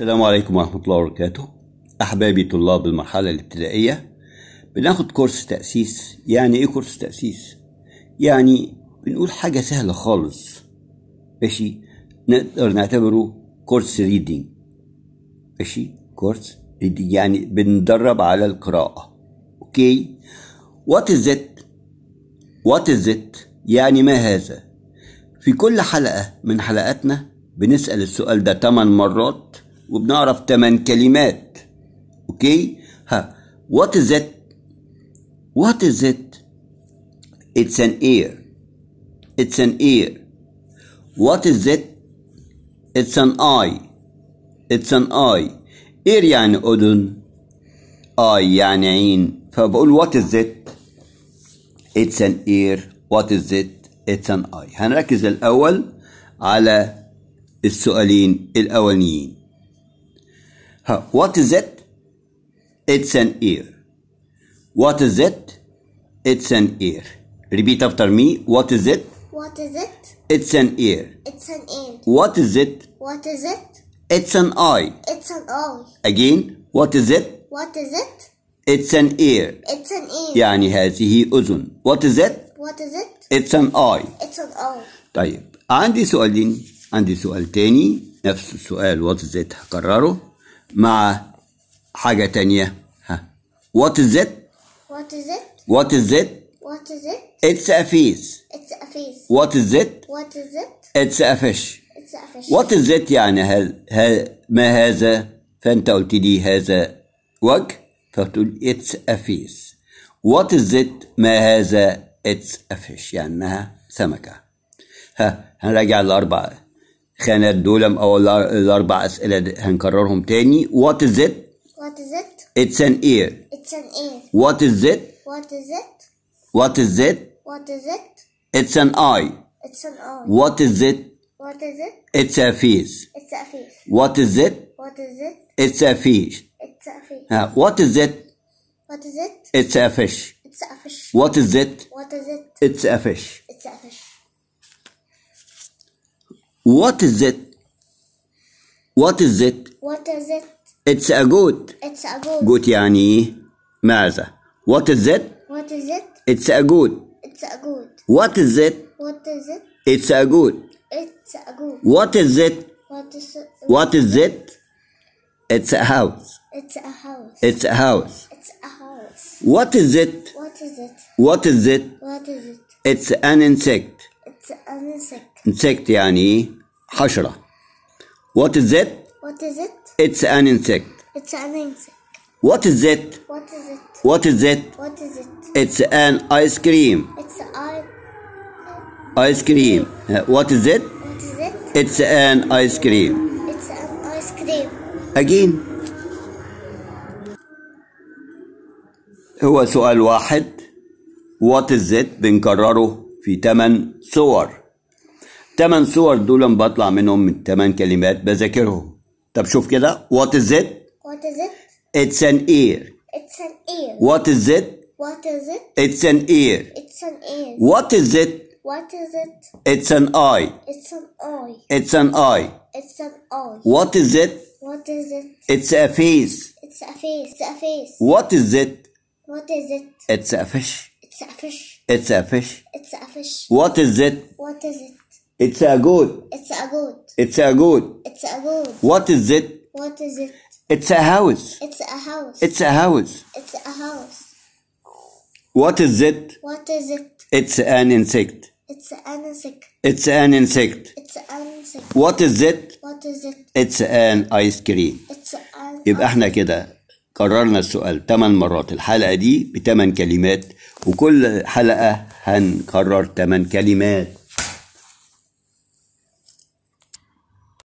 السلام عليكم ورحمة الله وبركاته أحبابي طلاب المرحلة الابتدائية بناخد كورس تأسيس يعني إيه كورس تأسيس؟ يعني بنقول حاجة سهلة خالص ماشي نقدر نعتبره كورس ريدنج ماشي كورس ريدنج يعني بندرب على القراءة أوكي وات إز إت وات إز إت يعني ما هذا في كل حلقة من حلقاتنا بنسأل السؤال ده 8 مرات وبنعرف 8 كلمات اوكي ها وات از ات وات از ات اتس ان اير اتس ان اير وات از ات اتس ان اي اتس ان اي اير يعني اذن اي يعني عين فبقول وات از ات اتس ان اير وات از ات اتس ان اي هنركز الاول على السؤالين الاولانيين What is it? It's an ear. What is it? It's an ear. Repeat after me. What is it? What is it? It's an ear. It's an ear. What is it? What is it? It's an eye. It's an eye. Again, what is it? What is it? It's an ear. It's an ear. يعني هذه أذن. What is it? What is it? It's an eye. It's an eye. طيب عندي سؤالين عندي سؤال تاني نفس السؤال what is it هكرره مع حاجة تانية ها What is it? What is it? What is it? What is it? It's a fish. It's a fish. What is it? What is it? It's a fish. It's a fish. What is it يعني هل, هل ما هذا؟ فأنت قلت لي هذا وجه فتقول it's a fish. What is it? ما هذا؟ It's a fish يعني إنها سمكة. ها هنراجع الأربعة خانات دول او الاربع اسئله هنكررهم تاني وات از ات وات از ات اتس ان اير اتس ان اير وات از ات وات از ات وات از ات وات از ات اتس ان اي اتس ان اي وات از ات وات از ات اتس ا فيس اتس ا فيس وات از ات وات از ات اتس ا فيش اتس ا فيش ها وات از ات وات از ات اتس ا فيش اتس ا فيش وات از ات وات از ات اتس ا فيش اتس ا فيش what is it? What is it? What is it? It's a goat. It's a goat. goat يعني ماذا؟ What is it? What is it? It's a goat. It's a goat. What is it? What is it? It's a goat. It's a goat. What is it? What is it? What is it? It's a house. It's a house. It's a house. It's a house. What is it? What is it? What is it? What is it? It's an insect insect. Insect يعني حشرة. What is it? What is it? It's an insect. It's an insect. What is it? What is it? What is it? What is it? It's an ice cream. It's an ice cream. What is it? What is it? It's an ice cream. It's an ice cream. Again. هو سؤال واحد. What is it؟ بنكرره في 8 صور 8 صور دول بطلع منهم من 8 كلمات بذاكرهم طب شوف كده what is it وات از ات it's an ear اتس ان اير what is it وات از ات it's an ear اتس ان اير وات از ات What is it? It's an eye. It's an eye. It's an eye. It's an eye. What is it? What is it? It's a face. It's a face. It's a face. What is it? What is it? It's a fish. It's a fish. It's a fish. It's a fish. What is it? What is it? It's a goat. It's a goat. It's a goat. It's a goat. What is it? What is it? It's a house. It's a house. It's a house. It's a house. What is it? What is it? It's an insect. It's an insect. It's an insect. It's an insect. What is it? What is it? It's an ice cream. It's an يبقى احنا كده كررنا السؤال 8 مرات الحلقة دي بثمان كلمات وكل حلقة هنكرر 8 كلمات